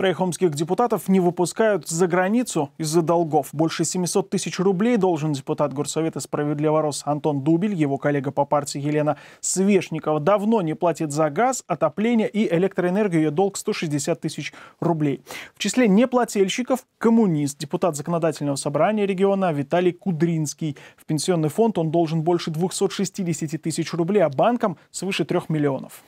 Троих омских депутатов не выпускают за границу из-за долгов. Больше 700 тысяч рублей должен депутат Горсовета «Справедливо Рос» Антон Дубель. Его коллега по партии Елена Свешникова давно не платит за газ, отопление и электроэнергию. Ее долг 160 тысяч рублей. В числе неплательщиков коммунист, депутат Законодательного собрания региона Виталий Кудринский. В пенсионный фонд он должен больше 260 тысяч рублей, а банкам свыше 3 миллионов.